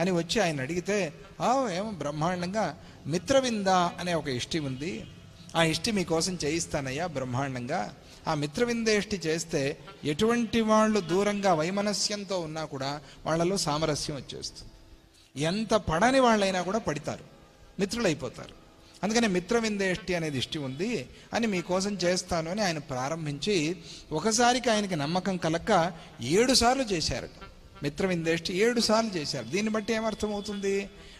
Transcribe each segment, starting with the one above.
అని వచ్చి ఆయన అడిగితే ఏమో బ్రహ్మాండంగా మిత్రవింద అనే ఒక ఇష్టి ఉంది ఆ ఇష్టి మీకోసం చేయిస్తానయ్యా బ్రహ్మాండంగా ఆ మిత్రవిందేష్టి చేస్తే ఎటువంటి వాళ్ళు దూరంగా వైమనస్యంతో ఉన్నా కూడా వాళ్ళలో సామరస్యం వచ్చేస్తుంది ఎంత పడని వాళ్ళైనా కూడా పడతారు మిత్రులైపోతారు అందుకని మిత్రవిందేష్టి అనేది ఇష్టి ఉంది అని మీకోసం చేస్తాను అని ఆయన ప్రారంభించి ఒకసారికి ఆయనకి నమ్మకం కలక్క ఏడు సార్లు చేశారట మిత్రవిందేష్టి ఏడు సార్లు చేశారు దీన్ని బట్టి ఏమర్థమవుతుంది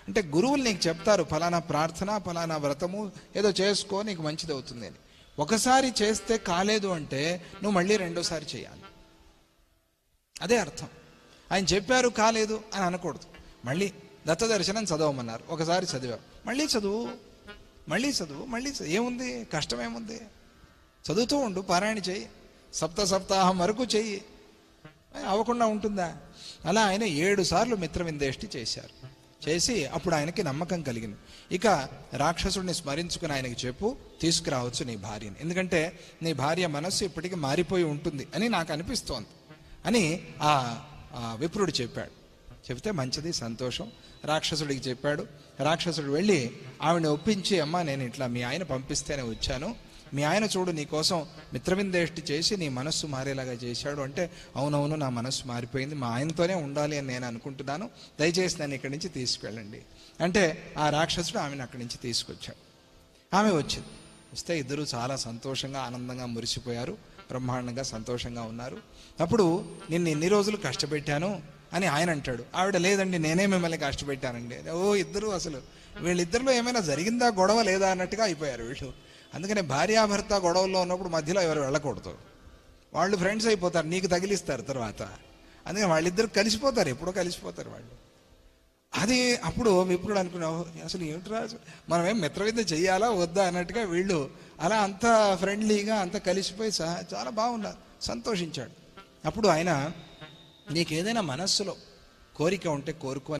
అంటే గురువులు నీకు చెప్తారు ఫలానా ప్రార్థన ఫలానా వ్రతము ఏదో చేసుకో నీకు మంచిది అవుతుంది అని ఒకసారి చేస్తే కాలేదు అంటే నువ్వు మళ్ళీ రెండోసారి చేయాలి అదే అర్థం ఆయన చెప్పారు కాలేదు అని అనకూడదు మళ్ళీ దర్శనం చదవమన్నారు ఒకసారి చదివా మళ్ళీ చదువు మళ్ళీ చదువు మళ్ళీ ఏముంది కష్టమేముంది చదువుతూ ఉండు పారాయణ చేయి సప్త సప్తాహం వరకు చెయ్యి అవ్వకుండా ఉంటుందా అలా ఆయన ఏడు సార్లు మిత్రవిందేష్టి చేశారు చేసి అప్పుడు ఆయనకి నమ్మకం కలిగింది ఇక రాక్షసుడిని స్మరించుకుని ఆయనకి చెప్పు తీసుకురావచ్చు నీ భార్యని ఎందుకంటే నీ భార్య మనస్సు ఇప్పటికీ మారిపోయి ఉంటుంది అని నాకు అనిపిస్తోంది అని ఆ విప్రుడు చెప్పాడు చెబితే మంచిది సంతోషం రాక్షసుడికి చెప్పాడు రాక్షసుడు వెళ్ళి ఆవిడని ఒప్పించి అమ్మ నేను ఇట్లా మీ ఆయన పంపిస్తేనే వచ్చాను మీ ఆయన చూడు నీకోసం మిత్రవిందేష్టి చేసి నీ మనస్సు మారేలాగా చేశాడు అంటే అవునవును నా మనస్సు మారిపోయింది మా ఆయనతోనే ఉండాలి అని నేను అనుకుంటున్నాను దయచేసి నన్ను ఇక్కడి నుంచి తీసుకెళ్ళండి అంటే ఆ రాక్షసుడు ఆమెను అక్కడి నుంచి తీసుకొచ్చాడు ఆమె వచ్చింది వస్తే ఇద్దరు చాలా సంతోషంగా ఆనందంగా మురిసిపోయారు బ్రహ్మాండంగా సంతోషంగా ఉన్నారు అప్పుడు నిన్ను ఎన్ని రోజులు కష్టపెట్టాను అని ఆయన అంటాడు ఆవిడ లేదండి నేనే మిమ్మల్ని కష్టపెట్టానండి ఓ ఇద్దరు అసలు వీళ్ళిద్దరిలో ఏమైనా జరిగిందా గొడవ లేదా అన్నట్టుగా అయిపోయారు వీళ్ళు అందుకనే భార్యాభర్త గొడవల్లో ఉన్నప్పుడు మధ్యలో ఎవరు వెళ్ళకూడదు వాళ్ళు ఫ్రెండ్స్ అయిపోతారు నీకు తగిలిస్తారు తర్వాత అందుకని వాళ్ళిద్దరు కలిసిపోతారు ఎప్పుడో కలిసిపోతారు వాళ్ళు అది అప్పుడు విప్పుడు అనుకున్నావు అసలు రాజు మనం ఏం మిత్రవిద్య చేయాలా వద్దా అన్నట్టుగా వీళ్ళు అలా అంత ఫ్రెండ్లీగా అంత కలిసిపోయి చాలా బాగున్నారు సంతోషించాడు అప్పుడు ఆయన నీకేదైనా మనస్సులో కోరిక ఉంటే కోరుకో